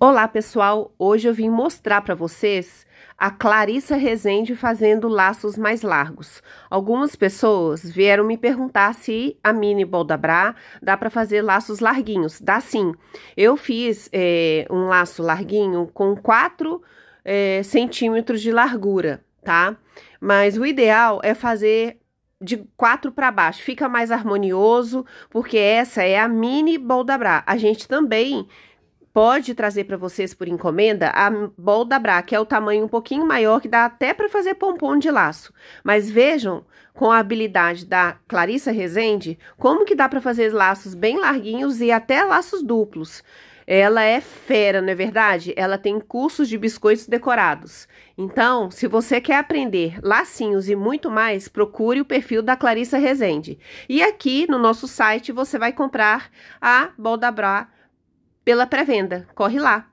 Olá, pessoal! Hoje eu vim mostrar para vocês a Clarissa Rezende fazendo laços mais largos. Algumas pessoas vieram me perguntar se a mini Boldabra dá para fazer laços larguinhos. Dá sim. Eu fiz é, um laço larguinho com 4 é, centímetros de largura, tá? Mas o ideal é fazer de quatro para baixo, fica mais harmonioso, porque essa é a mini Boldabra. A gente também pode trazer para vocês por encomenda a bol da bra, que é o tamanho um pouquinho maior, que dá até para fazer pompom de laço. Mas vejam, com a habilidade da Clarissa Rezende, como que dá para fazer laços bem larguinhos e até laços duplos. Ela é fera, não é verdade? Ela tem cursos de biscoitos decorados. Então, se você quer aprender lacinhos e muito mais, procure o perfil da Clarissa Rezende. E aqui no nosso site você vai comprar a Boldabra pela pré-venda. Corre lá!